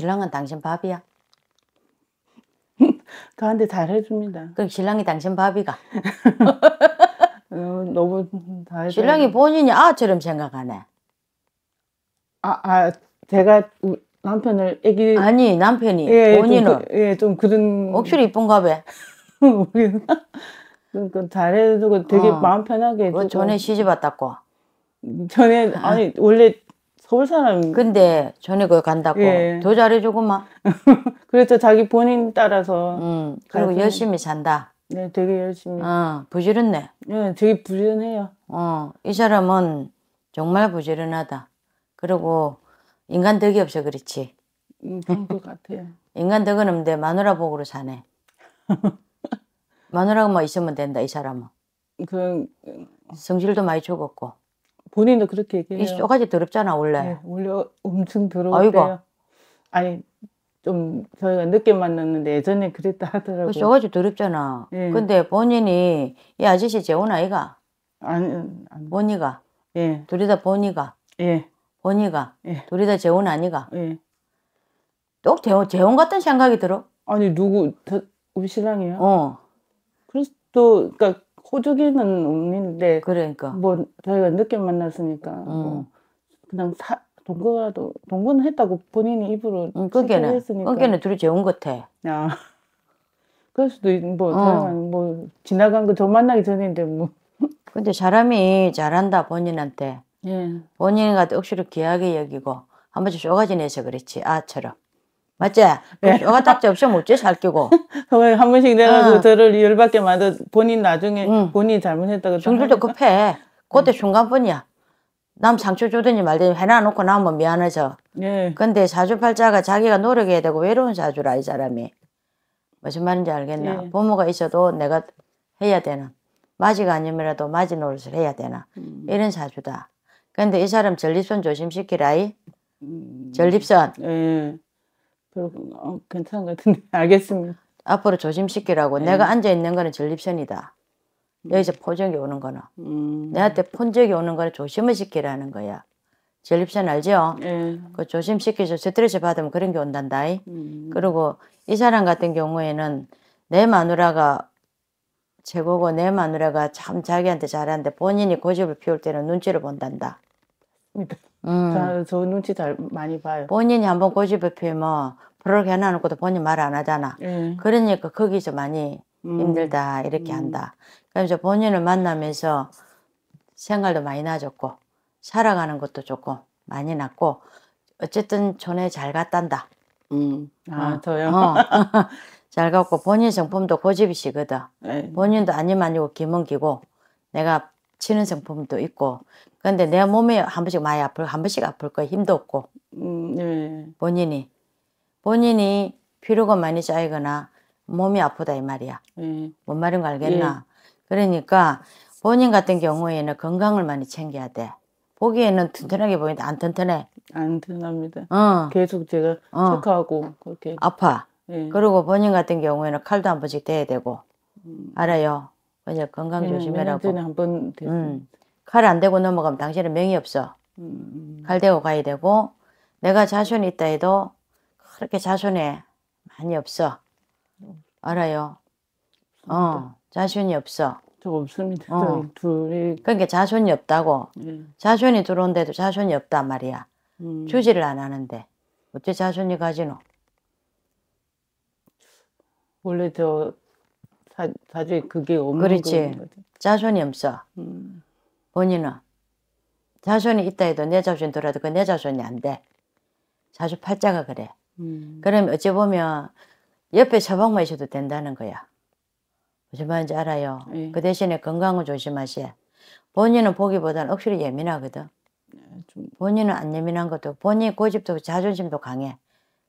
신랑은 당신 밥이야. 저한테 잘 해줍니다. 그럼 신랑이 당신 밥이가. 어, 너무 다해 신랑이 본인이 아처럼 생각하네. 아, 아 제가 남편을 애기 아니 남편이 예, 예 본인은 그- 예, 좀 그런 억수로 이쁜가 봐. 그러니까 잘해주고 되게 어. 마음 편하게 해주고 전에 시집 왔다고. 전에 아니 원래 서울 사람. 근데 전에 그거 간다고 예. 더 잘해주고만. 그래서 자기 본인 따라서. 음, 그리고 가진... 열심히 산다. 네, 되게 열심히. 어, 부지런네. 네, 되게 부지런해요. 어, 이 사람은 정말 부지런하다. 그리고 인간 덕이 없어 그렇지. 음, 그런 것 같아요. 인간 덕은 없는데 마누라 복으로 사네. 마누라만 뭐 있으면 된다, 이 사람은. 그 성질도 많이 죽었고. 본인도 그렇게 얘기해요. 이 쪼가지 더럽잖아 원래. 네, 원래 엄청 더러워요. 아니 좀 저희가 늦게 만났는데 예전에 그랬다 하더라고요. 쪼가지 더럽잖아. 네. 근데 본인이 이 아저씨 재혼 아이가? 아니, 아니. 본이가. 예. 둘이 다 본이가. 예. 본이가. 예. 둘이 다 재혼 아니가. 예. 또 재혼 재혼 같은 생각이 들어? 아니 누구 우리 신랑이요? 어. 그래서 또 그러니까 호주기는 없는데 그러니까 뭐 자기가 늦게 만났으니까 음. 뭐 그냥 사 동거라도 동거는 했다고 본인이 입으로 음, 그게는 그게는 둘이 재운 것 같아. 아, 그럴 수도 있, 뭐, 어. 뭐 지나간 거 저 만나기 전인데 뭐. 근데 사람이 잘한다 본인한테. 예. 본인한테 억수로 귀하게 여기고 한 번씩 쪼가지 내서 그렇지 아처럼. 맞지? 예. 그 여가답지 네. 없이 못지 잘 끼고. 한 번씩 내가 어. 들를 열받게 만들 본인 나중에 응. 본인 잘못했다고. 중들도 급해. 그때 응. 순간뿐이야. 남 상처 주더니 말더니 해놔놓고 나면 미안해져. 예. 근데 자주팔자가 자기가 노력해야 되고 외로운 자주라 이 사람이. 무슨 말인지 알겠나? 예. 부모가 있어도 내가 해야 되나 맞이가 아니면라도 맞이 노릇을 해야 되나. 음. 이런 사주다 근데 이 사람 전립선 조심시키라이. 음. 전립선. 예. 별로 어, 괜찮은 것 같은데 알겠습니다. 앞으로 조심시키라고. 네. 내가 앉아 있는 거는 전립선이다. 음. 여기서 포적이 오는 거는 음. 내한테 폰적이 오는 거는 조심을 시키라는 거야. 전립선 알죠? 네. 그 조심시키죠. 스트레스 받으면 그런 게 온단다이. 음. 그리고 이 사람 같은 경우에는 내 마누라가 최고고 내 마누라가 참 자기한테 잘하는데 본인이 고집을 피울 때는 눈치를 본단다. 있습니다. 음. 저, 저 눈치 잘 많이 봐요. 본인이 한번 고집을 피면 프로 해놔놓고도 본인 말 안 하잖아. 예. 그러니까 거기서 많이 음. 힘들다 이렇게 음. 한다. 그래서 본인을 만나면서 생활도 많이 나아졌고 살아가는 것도 좋고 많이 낫고 어쨌든 전에 잘 갔단다. 음. 어. 아 어. 저요? 어. 잘 갔고 본인 성품도 고집이시거든. 예. 본인도 아니면 아니고 기문기고 내가 치는 성품도 있고 그런데내 몸이 한 번씩 많이 아플, 한 번씩 아플 거야. 힘도 없고. 음, 네. 본인이. 본인이 피로가 많이 쌓이거나 몸이 아프다 이 말이야. 네. 뭔 말인 거 알겠나? 네. 그러니까 본인 같은 경우에는 건강을 많이 챙겨야 돼. 보기에는 튼튼하게 보이는데 안 튼튼해. 안 튼튼합니다. 어. 계속 제가 어. 체하고 그렇게. 아파. 네. 그리고 본인 같은 경우에는 칼도 한 번씩 대야 되고. 음. 알아요. 그냥 건강 조심해라고. 한번 음. 칼안 대고 넘어가면 당신은 명이 없어. 음. 칼 대고 가야 되고 내가 자손이 있다 해도 그렇게 자손에 많이 없어. 알아요? 어, 자손이 없어. 저 없습니다. 어. 둘이. 그러니까 자손이 없다고. 네. 자손이 들어온데도 자손이 없단 말이야. 음. 주지를 안 하는데. 어째 자손이 가지노? 원래 저 사, 사주에 그게 없는 거지. 자손이 없어. 음. 본인은 자손이 있다 해도 내 자손이 돌아도 그 내 자손이 안 돼. 자주 팔자가 그래. 음. 그럼 어찌 보면 옆에 처방만 있어도 된다는 거야. 무슨 말인지 알아요? 예. 그 대신에 건강을 조심하시에. 본인은 보기보다는 억수로 예민하거든. 네, 본인은 안 예민한 것도 본인 고집도 자존심도 강해.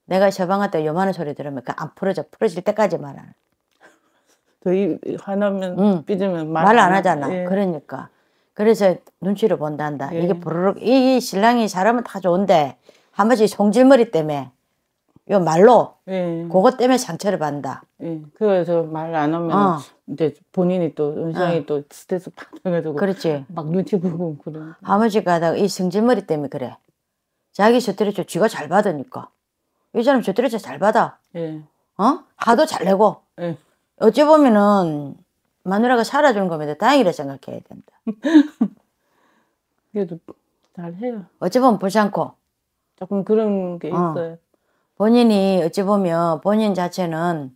내가 처방한다 요만한 소리 들으면 그안 풀어져 풀어질 때까지 말하는. 더이 화나면 응. 삐지면 말 안 하잖아. 예. 그러니까 그래서 눈치를 본단다. 네. 이게 부르륵 이 신랑이 잘하면 다 좋은데 한 번씩 송질머리 때문에 요 말로 네. 그것 때문에 상처를 받는다. 네. 그래서 말 안 하면 어. 이제 본인이 또 은상이 어. 또 스트레스 받아가지고 그렇지. 막 눈치 보고 그래. 한 번씩 가다가 이 성질머리 때문에 그래. 자기 스트레스 쥐가 잘 받으니까 이 사람 스트레스 잘 받아. 네. 어? 하도 잘 내고. 네. 어찌 보면은 마누라가 살아준 겁니다. 다행이라 생각해야 된다. 그래도 잘 해요. 어찌 보면 보않고 조금 그런 게 어. 있어요. 본인이 어찌 보면 본인 자체는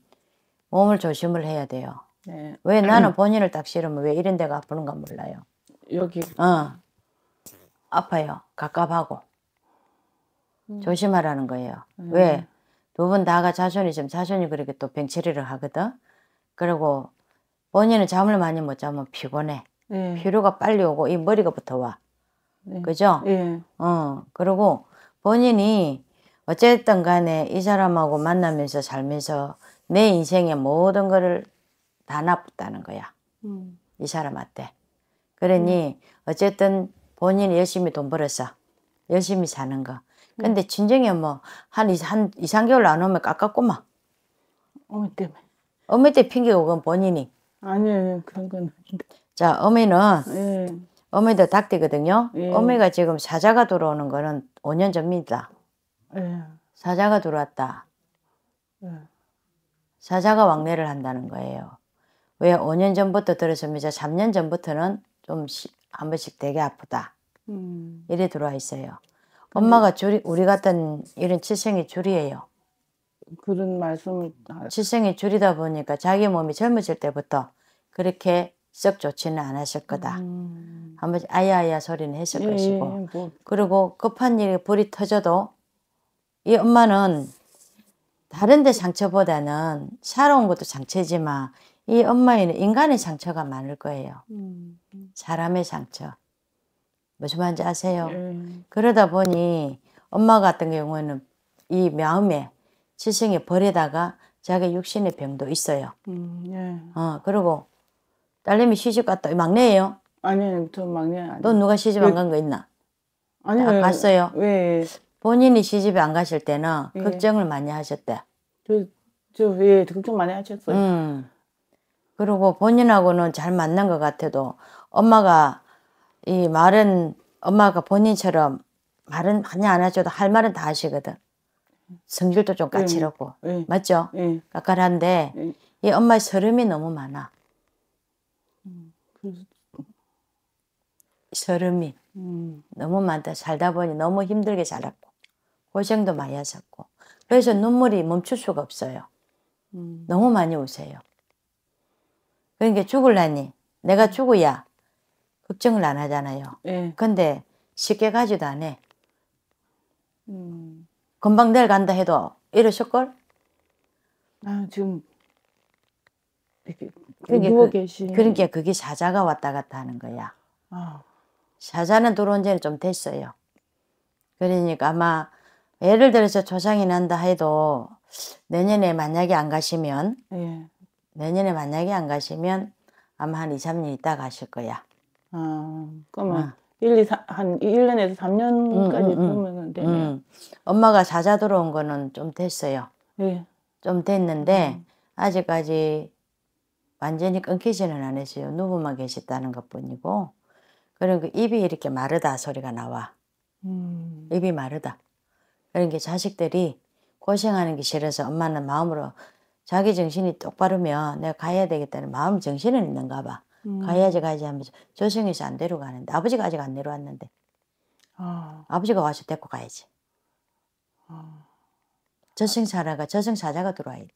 몸을 조심을 해야 돼요. 네. 왜 나는 본인을 딱 싫으면 왜 이런 데가 아프가 몰라요. 여기. 어. 아파요. 갑갑하고. 음. 조심하라는 거예요. 음. 왜? 두 분 다가 자손이 지금 자손이 그렇게 또 병치리를 하거든. 그리고 본인은 잠을 많이 못 자면 피곤해. 예. 피로가 빨리 오고 이머리가붙어 와. 예. 그죠? 예. 어. 그리고 본인이 어쨌든 간에 이 사람하고 만나면서 살면서 내 인생의 모든 거를 다나쁘다는 거야. 음. 이 사람한테. 그러니 음. 어쨌든 본인이 열심히 돈 벌었어. 열심히 사는 거. 음. 근데 음. 진정에 뭐한 한 2, 3개월 안 오면 깎았구만. 어미 때문에. 어미 때 핑계고 그건 본인이. 아니에요. 그런 건아 자, 어미는 예. 어미도 닭띠거든요. 예. 어미가 지금 사자가 들어오는 거는 5년 전입니다. 예. 사자가 들어왔다. 예. 사자가 왕래를 한다는 거예요. 왜 5년 전부터 들어섭니다. 3년 전부터는 좀 한 번씩 되게 아프다. 음. 이래 들어와 있어요. 엄마가 줄이 우리 같은 이런 칠생이 줄이에요. 그런 말씀을 칠생이 줄이다 보니까 자기 몸이 젊어질 때부터 그렇게 썩 좋지는 않았을 거다. 음. 한번 아야아야 소리는 했을 예, 것이고. 예, 뭐. 그리고 급한 일에 불이 터져도 이 엄마는 다른데 상처보다는 살아온 것도 상처지만 이 엄마에는 인간의 상처가 많을 거예요. 음. 사람의 상처. 무슨 말인지 아세요? 음. 그러다 보니 엄마 같은 경우에는 이 마음에 지성에 버리다가 자기 육신의 병도 있어요. 음, 예. 어, 그리고 딸내미 시집 갔다. 막내예요? 아니요, 저 막내 아니에요. 넌 누가 시집 안 간 거 있나? 아니요. 갔어요. 왜? 본인이 시집에 안 가실 때는 예. 걱정을 많이 하셨대. 저, 저, 예, 걱정 많이 하셨어요. 음. 그리고 본인하고는 잘 맞는 것 같아도 엄마가 이 말은 엄마가 본인처럼 말은 많이 안 하셔도 할 말은 다 하시거든. 성질도 좀 예. 까칠하고 예. 맞죠? 예. 까깔한데 예. 이 엄마의 서름이 너무 많아. 서름이 음. 너무 많다. 살다 보니 너무 힘들게 자랐고 고생도 많이 하셨고 그래서 눈물이 멈출 수가 없어요. 음. 너무 많이 우세요. 그러니까 죽을라니 내가 죽어야 걱정을 안 하잖아요. 네. 근데 쉽게 가지도 안 해. 음. 금방 내일 간다 해도 이러실걸? 아, 지금 그러니까 누워 그 계시. 그러니까 그게 사자가 왔다 갔다 하는 거야. 아. 사자는 들어온 지는 좀 됐어요. 그러니까 아마 예를 들어서 조상이 난다 해도 내년에 만약에 안 가시면 예. 내년에 만약에 안 가시면 아마 한 2, 3년 있다 가실 거야. 아, 그러면 어. 1, 2, 3, 한 1년에서 3년까지 음, 음, 음. 되면 음. 엄마가 사자 들어온 거는 좀 됐어요. 예. 좀 됐는데 음. 아직까지 완전히 끊기지는 않으세요. 누워만 계시다는 것 뿐이고. 그런 그 입이 이렇게 마르다 소리가 나와. 음. 입이 마르다. 그런 게 자식들이 고생하는 게 싫어서 엄마는 마음으로 자기 정신이 똑바르면 내가 가야 되겠다는 마음 정신은 있는가 봐. 음. 가야지 가야지 하면서 조성에서 안 데려가는데 아버지가 아직 안 내려왔는데 아. 아버지가 와서 데리고 가야지. 아. 저승사자가 저승사자가 들어와야 돼.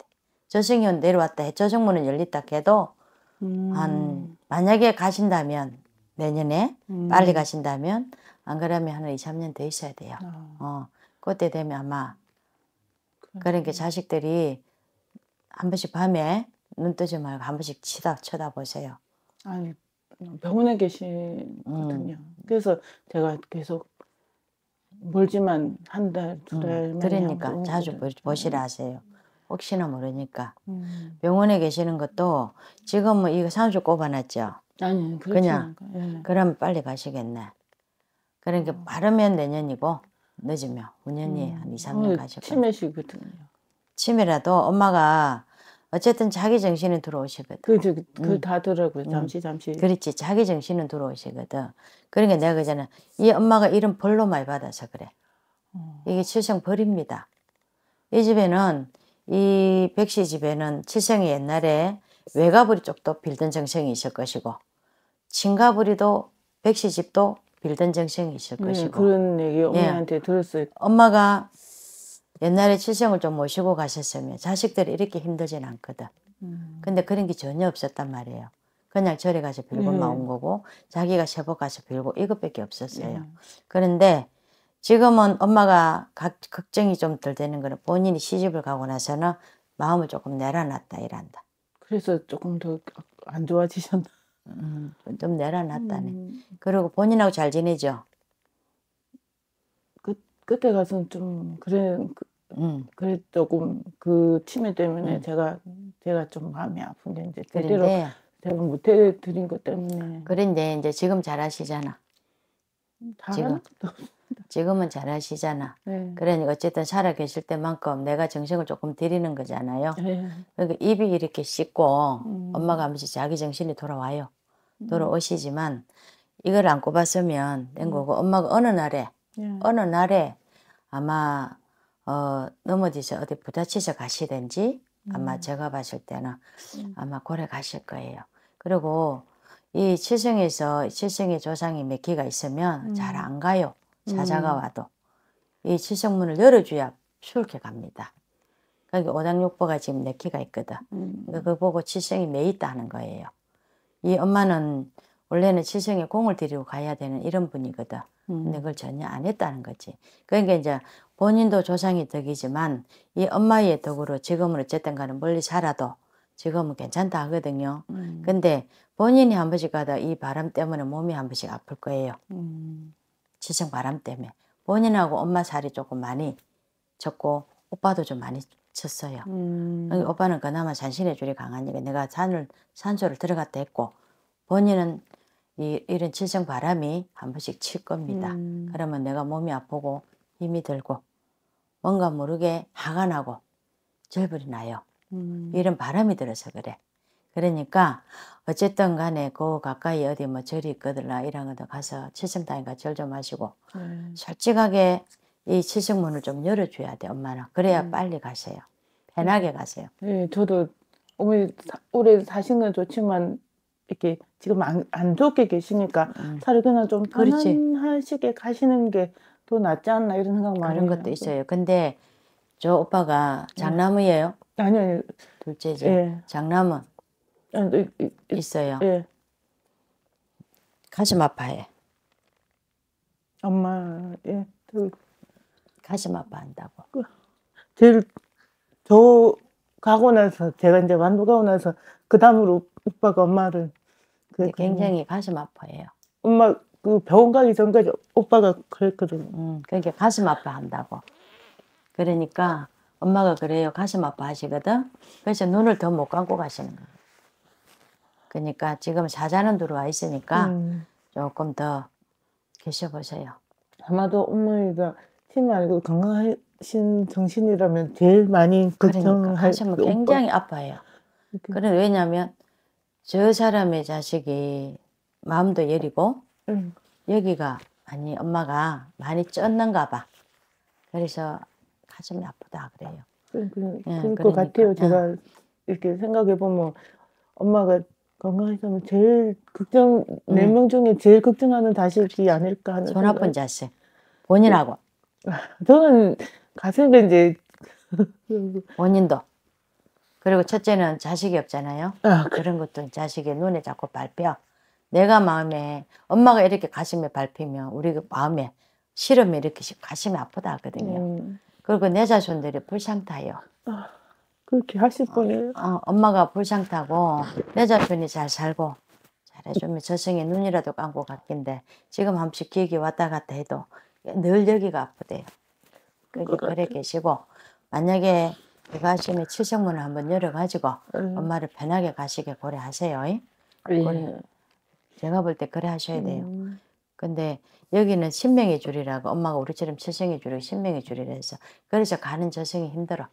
저승이온 내려왔다 해 저승문은 열렸다 해도 음. 한 만약에 가신다면 내년에 음. 빨리 가신다면 안 그러면 한 2, 3년 더 있어야 돼요. 어. 어. 그때 되면 아마 그 그러니까 자식들이 한 번씩 밤에 눈 뜨지 말고 한 번씩 치다 쳐다보세요. 아니 병원에 계시거든요. 음. 그래서 제가 계속 멀지만 한 달, 두 음. 달. 음, 그러니까 자주 보시라 하세요. 혹시나 모르니까. 음. 병원에 계시는 것도 지금 뭐 이거 산소 꼽아놨죠? 아니, 그냥. 예. 그러면 빨리 가시겠네. 그러니까 어. 음. 빠르면 내년이고 늦으면 운년이 음. 한 2, 3년 어, 가시고. 치매시거든요. 치매라도 엄마가 어쨌든 자기 정신은 들어오시거든. 그, 그, 그 음. 다더라고요. 음. 잠시, 잠시. 그렇지. 자기 정신은 들어오시거든. 그러니까 내가 그잖아. 이 엄마가 이런 벌로 많이 받아서 그래. 어. 이게 칠성 벌입니다. 이 집에는 이 백씨 집에는 칠성이 옛날에 외가부리 쪽도 빌던 정성이 있을 것이고 친가부리도 백씨 집도 빌던 정성이 있을 네, 것이고 그런 얘기 엄마한테 예. 들었어요. 엄마가 옛날에 칠성을 좀 모시고 가셨으면 자식들이 이렇게 힘들진 않거든. 음. 근데 그런 게 전혀 없었단 말이에요. 그냥 절에 가서 빌고만 음. 네. 온 거고 자기가 세복 가서 빌고 이것밖에 없었어요. 음. 그런데 지금은 엄마가 걱정이 좀 덜 되는 거는 본인이 시집을 가고 나서는 마음을 조금 내려놨다 이란다. 그래서 조금 더 안 좋아지셨나? 음, 좀 내려놨다네. 음. 그리고 본인하고 잘 지내죠? 그, 그때 가서는 좀, 그래, 그, 음. 그래 조금 그 치매 때문에 음. 제가, 제가 좀 마음이 아픈데, 이제 제대로 제가 못해드린 것 때문에. 그런데 이제 지금 잘 하시잖아. 지금. 지금은 잘 하시잖아. 네. 그러니까 어쨌든 살아 계실 때만큼 내가 정신을 조금 드리는 거잖아요. 네. 그러니까 입이 이렇게 씻고 음. 엄마가 하면서 자기 정신이 돌아와요. 음. 돌아오시지만 이걸 안 꼽았으면 음. 된 거고 엄마가 어느 날에 네. 어느 날에 아마 어, 넘어지서 어디 부딪히서 가시든지 아마 음. 제가 봤을 때는 아마 고래 가실 거예요. 그리고 이 칠성에서 칠성의 조상이 몇 개가 있으면 음. 잘안 가요. 사자가 음. 와도 이 칠성문을 열어줘야 수울게 갑니다. 그러니까 오장육보가 지금 네 키가 있거든. 그러니까 음. 그거 보고 칠성이 매 있다는 하 거예요. 이 엄마는 원래는 칠성에 공을 들이고 가야 되는 이런 분이거든. 음. 근데 그걸 전혀 안 했다는 거지. 그러니까 이제 본인도 조상이 덕이지만 이 엄마의 덕으로 지금은 어쨌든 간에 멀리 살아도 지금은 괜찮다 하거든요. 음. 근데 본인이 한 번씩 가다 이 바람 때문에 몸이 한 번씩 아플 거예요. 음. 지적 바람 때문에 본인하고 엄마 살이 조금 많이 졌고 오빠도 좀 많이 쳤어요. 음. 오빠는 그나마 잔신의 줄이 강하니까 내가 산을 산소를 들어갔다 했고 본인은 이, 이런 질성 바람이 한 번씩 칠 겁니다. 음. 그러면 내가 몸이 아프고 힘이 들고 뭔가 모르게 화가 나고 절불이 나요. 음. 이런 바람이 들어서 그래. 그러니까 어쨌든 간에 그 가까이 어디 뭐 절이 있거들라 이런 것도 가서 칠성당인가 절 좀 하시고 음. 솔직하게 이 칠성문을 좀 열어줘야 돼 엄마는 그래야 음. 빨리 가세요 편하게 가세요 네 저도 어머니 오래 사신 건 좋지만 이렇게 지금 안, 안 좋게 계시니까 음. 차라리 그냥 좀 편안하시게 가시는 게 더 낫지 않나 이런 생각 많이 그런 것도 있어요 근데 저 오빠가 예. 장남이에요? 음. 아니요 아니. 둘째죠 예. 장남은 아, 네, 있어요. 예. 가슴 아파해. 엄마 예. 그, 가슴 아파한다고. 그, 제일 저 가고 나서 제가 이제 완도가고 나서 그 다음으로 오빠가 엄마를 그, 굉장히 가슴 아파해요. 엄마 그 병원 가기 전까지 오빠가 그랬거든 음, 그러니까 가슴 아파한다고. 그러니까 엄마가 그래요. 가슴 아파하시거든. 그래서 눈을 더 못 감고 가시는 거예요. 그러니까 지금 사자는 들어와 있으니까 음. 조금 더 계셔보세요. 아마도 어머니가 팀 알고 건강하신 정신이라면 제일 많이 그러니까 걱정할 그러니까 굉장히 아파요. 그런 왜냐하면 저 사람의 자식이 마음도 여리고 음. 여기가 많이 엄마가 많이 쪘는가 봐. 그래서 가슴이 아프다 그래요. 그럴 예, 그러니까. 것 같아요. 제가 예. 이렇게 생각해 보면 엄마가 건강식품을 제일 걱정 음. 네명 중에 제일 걱정하는 다식이 아닐까 하는 손 아픈 자식 본인하고 저는 가슴에 이제 본인도 그리고 첫째는 자식이 없잖아요 아, 그 그런 것도 자식의 눈에 자꾸 밟혀 내가 마음에 엄마가 이렇게 가슴에 밟히면 우리 마음에 실음이 이렇게 가슴이 아프다 하거든요 음. 그리고 내 자손들이 불쌍타요 아. 그렇게 하실 어, 거예요? 어, 어, 엄마가 불상타고 내 자손이 잘 살고 잘해주면 저승에 눈이라도 감고 갔긴데 지금 한씩 기억이 왔다 갔다 해도 늘 여기가 아프대요. 여기 그래 그렇죠. 계시고 만약에 대가심에 칠성문을 한번 열어가지고 음. 엄마를 편하게 가시게 고려하세요. 예. 예. 제가 볼 때 그래 하셔야 돼요. 음. 근데 여기는 신명의 줄이라고 엄마가 우리처럼 칠성의 줄이고 신명의 줄이라 서 그래서 가는 저승이 힘들어.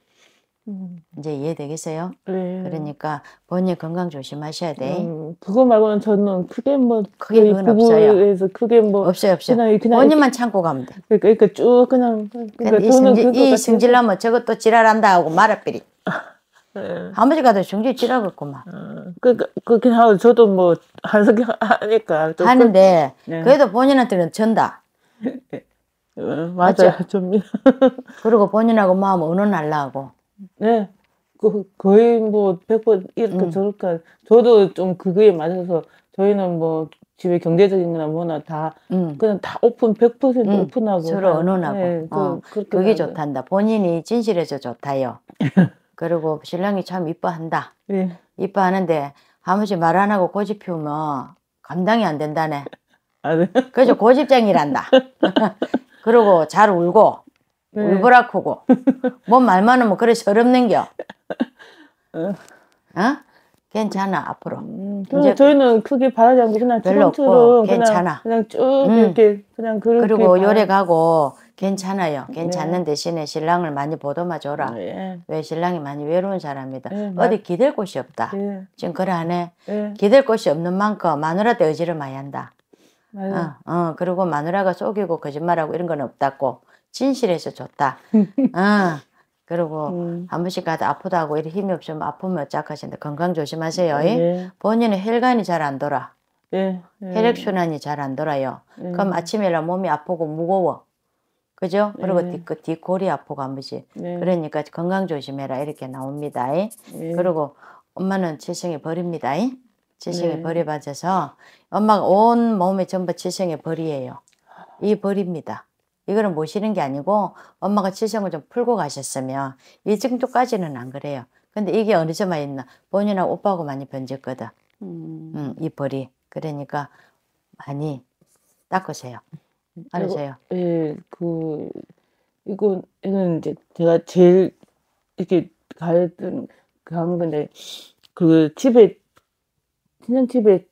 음. 이제 이해되겠어요? 네. 그러니까 본인 건강 조심하셔야 돼. 음, 그거 말고는 저는 크게 뭐 크게 없어요. 크게 뭐 없어요, 없어요. 그냥, 그냥 본인만 참고 가면 돼. 그러니까, 그러니까 쭉 그냥 그러니까, 그러니까 이, 승질, 이 승질나면 저것도 지랄한다 하고 말아삐리. 네. 아버지가도 정지 지라겠구만. 어, 그, 그, 그렇긴 하고 저도 뭐 한석이 하니까 그 하는데 네. 그래도 본인한테는 전다. 어, 맞아요, 좀. 그리고 본인하고 마음 어느 날라고. 네. 그, 거의 뭐, 1 0 이렇게 음. 저렇게. 저도 좀 그거에 맞아서 저희는 뭐, 집에 경제적인 거나 뭐나 다, 음. 그냥 다 오픈, 100% 음. 오픈하고. 서로 언론하고. 네, 그, 어, 그, 그게 좋단다. 본인이 진실해서 좋다요. 그리고 신랑이 참 이뻐한다. 네. 이뻐하는데, 아무리 말안 하고 고집 피우면 감당이 안 된다네. 아, 네. 그래서 고집쟁이란다. 그리고 잘 울고, 네. 울버락하고 뭔 말만 하면 그래 서럽는겨 어. 어? 괜찮아 앞으로 음, 이제 저희는 크게 바라지 않고 그냥 별로 없고 괜찮아 그냥, 쭉 음. 이렇게 그냥 그렇게 그리고 요래 가고 괜찮아요. 괜찮는 네. 대신에 신랑을 많이 보듬어 줘라. 네. 아, 예. 왜 신랑이 많이 외로운 사람이다. 네, 어디 기댈 곳이 없다. 예. 지금 그래 안에 예. 기댈 곳이 없는 만큼 마누라한테 의지를 많이 한다. 어, 어, 그리고 마누라가 속이고 거짓말하고 이런 건 없다고. 진실해져줬다. 아, 그리고 음. 한 번씩 가도 아프다고 이렇 힘이 없으면 아프면 어쩌하시는데 건강 조심하세요. 예. 본인은 혈관이 잘 안 돌아. 예. 예. 혈액순환이 잘 안 돌아요. 예. 그럼 아침에라 몸이 아프고 무거워. 그죠? 그리고 예. 뒤, 그 뒤골이 아프고 한 번씩. 그러니까 건강 조심해라 이렇게 나옵니다. 그리고 엄마는 칠성에 버립니다. 칠성에 버려받아서 엄마가 온 몸이 전부 칠성에 버리에요이 버립니다. 이거는 모시는 게 아니고 엄마가 치성을 좀 풀고 가셨으면 이 정도까지는 안 그래요. 근데 이게 어느 점에 있나 본인하고 오빠하고 많이 번졌거든 음. 음, 이 벌이 그러니까 많이 닦으세요. 알으세요. 예, 그 이거 이는 이제 제가 제일 이렇게 가했던 그한 건데 그 집에 친정 집에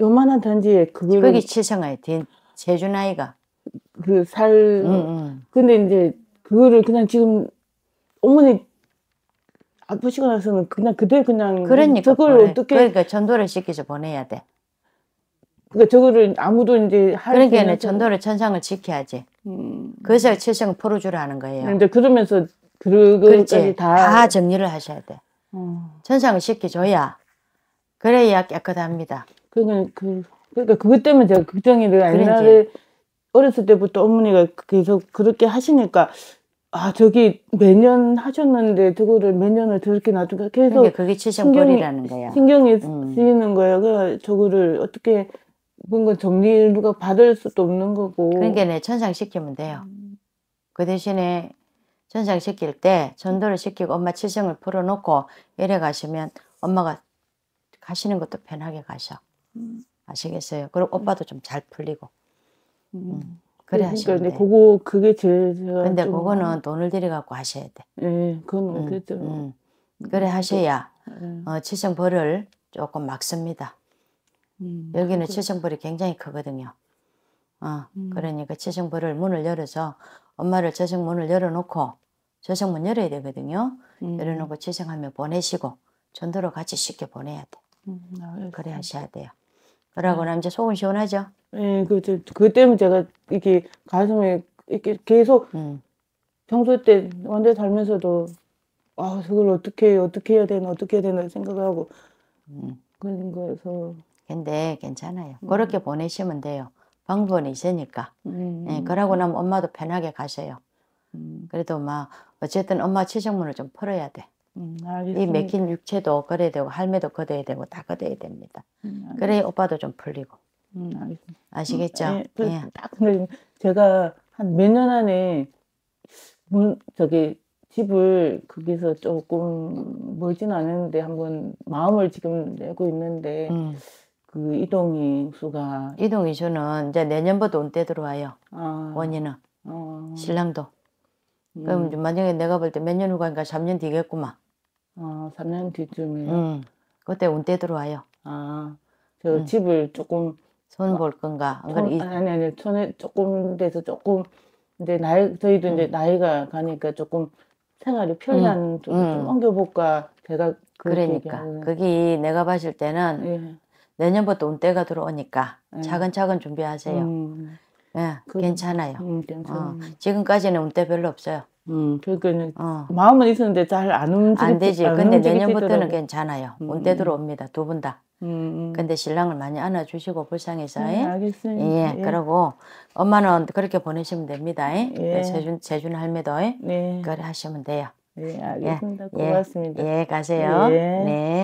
요만한 단지에 그거를 그성아의 제주나이가 그 살, 음, 근데 이제 그거를 그냥 지금 어머니 아프시고 나서는 그냥 그대로 그냥 그러니까 저걸 보내. 어떻게 그러니까 전도를 시켜서 보내야 돼. 그러니까 저거를 아무도 이제 할 그러니까 전도를 천상을 지켜야지. 음. 그래서 최성 포로주를 하는 거예요. 근데 그러면서 그거까지 다... 다 정리를 하셔야 돼. 음. 천상을 시켜줘야 그래야 깨끗합니다. 그러니까 그 그러니까 그것 때문에 제가 극정이를 옛날에 어렸을 때부터 어머니가 계속 그렇게 하시니까 아 저기 매년 하셨는데 저거를 몇 년을 저렇게 놔두고 계속 그러니까 그게, 그게 치정벌이라는 거야. 신경이 음. 쓰이는 거야. 그 저거를 어떻게 뭔가 정리 누가 받을 수도 없는 거고. 그러니까 내 천상시키면 돼요. 그 대신에 천상시킬 때 전도를 시키고 엄마 치정을 풀어놓고 이래 가시면 엄마가 가시는 것도 편하게 가셔. 음. 아시겠어요? 그리고 오빠도 좀 잘 풀리고. 음. 음. 그래 그러니까 하시면 돼. 그거 그게 제일 제가 근데 그거는 돈을 들여 갖고 하셔야 돼. 예, 그건 음, 그렇죠. 음. 그래 하셔야 음. 예. 어, 칠성벌을 조금 막습니다. 음, 여기는 그... 칠성벌이 굉장히 크거든요. 어, 그러니까 칠성벌을 문을 열어서 엄마를 저승 문을 열어놓고 저승 문 열어야 되거든요. 열어놓고 칠성하면 보내시고 전도로 같이 쉽게 보내야 돼. 아, 그래 하셔야 돼요. 그러고 나면 이제 속은 시원하죠. 예, 그, 저, 그 때문에 제가 이렇게 가슴에 이렇게 계속 음. 평소 때원전 살면서도 아, 그걸 어떻게, 어떻게 해야 되나, 어떻게 해야 되나 생각하고 음. 그런 거에서. 근데 괜찮아요. 음. 그렇게 보내시면 돼요. 방법은 있으니까. 음. 예, 그러고 나면 엄마도 편하게 가세요. 음. 그래도 막, 어쨌든 엄마 치정문을 좀 풀어야 돼. 음, 이 맥힌 육체도 거대야 되고 할매도 거대야 되고 다 거대야 됩니다. 음, 그래 오빠도 좀 풀리고. 음, 알겠습니다. 아시겠죠? 네, 그, 예. 딱 근데 제가 한 몇 년 안에 문 저기 집을 거기서 조금 멀진 않은데 한번 마음을 지금 내고 있는데 음. 그 이동이 수가 이동 이슈는 이제 내년부터 온대 들어와요. 아. 원인은 아. 신랑도. 음. 그럼 만약에 내가 볼 때 몇 년 후가니까 3년 뒤겠구만. 아, 3년 뒤쯤에. 음. 그때 온대 들어와요. 아, 저 음. 집을 조금 손볼 뭐 건가? 안그 이- 아니 아니 천에 조금 돼서 조금 이제 나이 저희도 이제 음. 나이가 가니까 조금 생활이 음. 편한 쪽으로 좀 음. 옮겨볼까 제가 그러니까 그게 내가 봤을 때는 예. 내년부터 운대가 들어오니까 예. 차근차근 준비하세요. 음, 예, 그- 괜찮아요. 음, 괜찮아요. 어, 지금까지는 운대 별로 없어요. 음, 그러니까 어. 마음은 있었는데 잘 안 움직이 안 되지. 근데 내년부터는 괜찮아요. 음. 온 데들 로 옵니다. 두 분 다. 음, 음. 근데 신랑을 많이 안아주시고 불쌍해서. 네, 예? 알겠습니다. 예, 예, 그러고 엄마는 그렇게 보내시면 됩니다. 예. 재준 예. 네, 세준 할매도 예. 네. 그래 하시면 돼요. 네, 예, 알겠습니다. 예, 고맙습니다. 예, 가세요. 네.